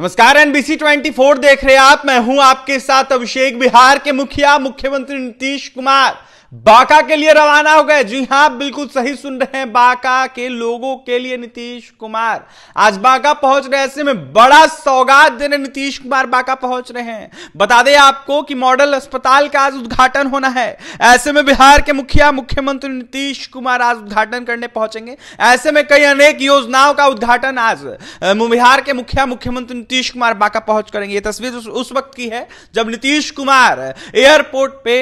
नमस्कार एनबीसी 24 देख रहे हैं आप मैं हूं आपके साथ अभिषेक बिहार के मुखिया मुख्यमंत्री नीतीश कुमार बांका के लिए रवाना हो गए जी हां बिल्कुल सही सुन रहे हैं बांका के लोगों के लिए नीतीश कुमार आज बांका पहुंच रहे ऐसे में बड़ा सौगात देने नीतीश कुमार बांका पहुंच रहे हैं बता दें आपको कि मॉडल अस्पताल का आज उद्घाटन होना है ऐसे में बिहार के मुखिया मुख्यमंत्री नीतीश कुमार आज उद्घाटन करने पहुंचेंगे ऐसे में कई अनेक योजनाओं का उद्घाटन आज बिहार के मुखिया मुख्यमंत्री नीतीश कुमार बांका पहुंच करेंगे ये तस्वीर उस वक्त की है जब नीतीश कुमार एयरपोर्ट पे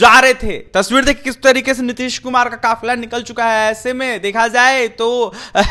जा रहे थे तस्वीर देखिए किस तरीके से नीतीश कुमार का काफिला निकल चुका है ऐसे में देखा जाए तो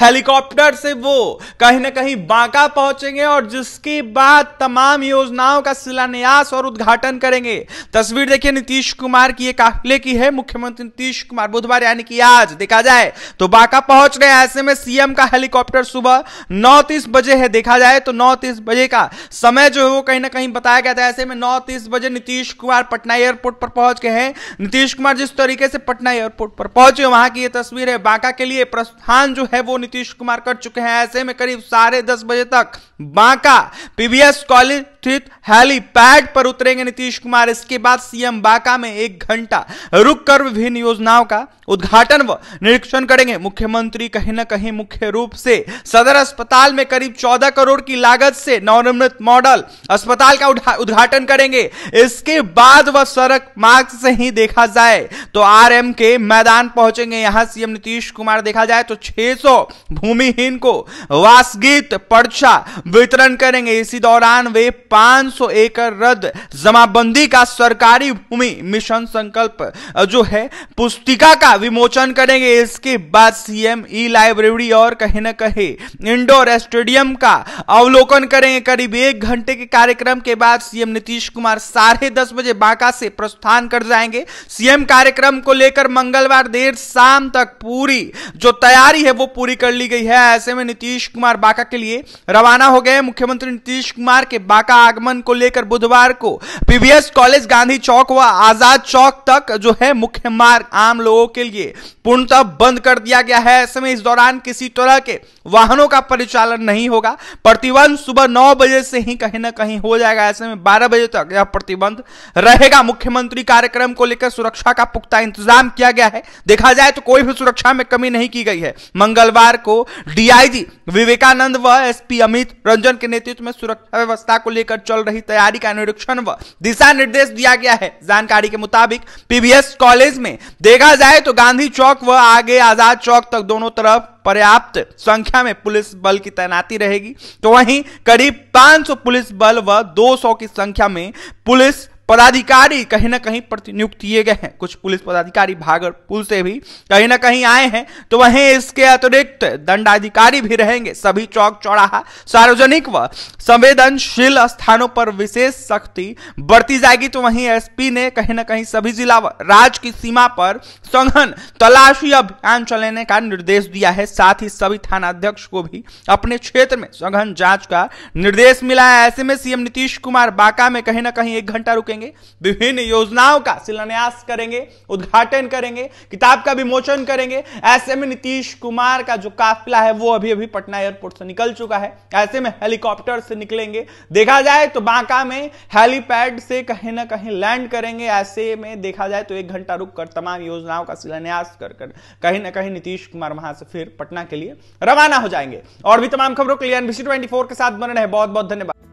हेलीकॉप्टर से वो कहीं ना कहीं बांका पहुंचेंगे और जिसके बाद तमाम योजनाओं का शिलान्यास और उद्घाटन करेंगे तस्वीर देखिए नीतीश कुमार की ये काफिले की है मुख्यमंत्री नीतीश कुमार बुधवार यानी कि आज देखा जाए तो बांका पहुंच रहे हैं ऐसे में सीएम का हेलीकॉप्टर सुबह नौ बजे है देखा जाए तो नौ बजे का समय जो है वो कहीं ना कहीं बताया गया था ऐसे में नौ बजे नीतीश कुमार पटना एयरपोर्ट पर पहुंच गए हैं नीतीश कुमार कुमार जिस तरीके से पटना एयरपोर्ट पर पहुंचे वहां की ये तस्वीर है बांका के लिए प्रस्थान जो है वो नीतीश कुमार कर चुके हैं ऐसे में करीब साढ़े दस बजे तक बांका पीवीएस कॉलेज स्थित हेलीपैड पर उतरेंगे नीतीश कुमार इसके बाद सीएम बांका में एक घंटा रुककर विभिन्न योजनाओं का उद्घाटन व निरीक्षण करेंगे मुख्यमंत्री कहीं ना कहीं मुख्य रूप से सदर अस्पताल में करीब चौदह करोड़ की लागत से नवनिर्मित मॉडल अस्पताल का उद्घाटन करेंगे इसके बाद वह सड़क मार्ग से ही देखा जाए तो आरएम के मैदान पहुंचेंगे यहां सीएम नीतीश कुमार देखा जाए तो 600 भूमिहीन को वासगीत पर्चा वितरण करेंगे इसी दौरान वे 500 एकड़ रद्द जमाबंदी का सरकारी भूमि मिशन संकल्प जो है पुस्तिका का विमोचन करेंगे इसके बाद सीएम ई लाइब्रेरी और कहीं ना कहीं इंडोर स्टेडियम का अवलोकन करेंगे करीब एक घंटे के कार्यक्रम के बाद सीएम नीतीश कुमार साढ़े दस बजे बांका से प्रस्थान कर जाएंगे सीएम कार्यक्रम को लेकर मंगलवार देर शाम तक पूरी जो तैयारी है वो पूरी कर ली गई है ऐसे में नीतीश कुमार बांका के लिए रवाना हो गए मुख्यमंत्री नीतीश कुमार के बांका आगमन को लेकर बुधवार को पीवीएस कॉलेज गांधी चौक व आजाद चौक तक जो है मुख्य मार्ग आम लोगों के लिए पूर्णतः बंद कर दिया गया है ऐसे में इस दौरान किसी तरह के वाहनों का परिचालन नहीं होगा प्रतिबंध सुबह नौ बजे से ही कहीं ना कहीं हो जाएगा ऐसे में बारह बजे तक यह प्रतिबंध रहेगा मुख्यमंत्री कार्यक्रम को लेकर सुरक्षा का पुख्ता इंतजाम किया गया है देखा जाए तो कोई भी सुरक्षा में कमी नहीं की गई है मंगलवार को डीआईजी विवेकानंद व एसपी अमित रंजन के नेतृत्व में सुरक्षा व्यवस्था को लेकर लेकर चल रही तैयारी का निरीक्षण व दिशा निर्देश दिया गया है जानकारी के मुताबिक पीबीएस कॉलेज में देखा जाए तो गांधी चौक व आगे आजाद चौक तक दोनों तरफ पर्याप्त संख्या में पुलिस बल की तैनाती रहेगी तो वहीं करीब 500 पुलिस बल व 200 की संख्या में पुलिस पदाधिकारी कहीं ना कहीं प्रतिनियुक्त किए गए हैं कुछ पुलिस पदाधिकारी भागलपुर से भी कहीं ना कहीं आए हैं तो वहीं इसके अतिरिक्त दंडाधिकारी भी रहेंगे सभी चौक चौराहा सार्वजनिक व संवेदनशील स्थानों पर विशेष सख्ती बरती जाएगी तो वहीं एसपी ने कहीं ना कहीं सभी जिला व राज्य की सीमा पर संघन तलाशी अभियान चलाने का निर्देश दिया है साथ ही सभी थानाध्यक्ष को भी अपने क्षेत्र में सघन जांच का निर्देश मिला है ऐसे में सीएम नीतीश कुमार बांका में कहीं ना कहीं एक घंटा रुके पहुंचेंगे विभिन्न योजनाओं का शिलान्यास करेंगे उद्घाटन करेंगे किताब का विमोचन करेंगे ऐसे में नीतीश कुमार का जो काफिला है वो अभी अभी पटना एयरपोर्ट से निकल चुका है ऐसे में हेलीकॉप्टर से निकलेंगे देखा जाए तो बांका में हेलीपैड से कहीं ना कहीं लैंड करेंगे ऐसे में देखा जाए तो एक घंटा रुक कर तमाम योजनाओं का शिलान्यास कर कर कहीं ना कहीं नीतीश कुमार वहां से फिर पटना के लिए रवाना हो जाएंगे और भी तमाम खबरों के लिए एनबीसी ट्वेंटी के साथ बने रहे बहुत बहुत धन्यवाद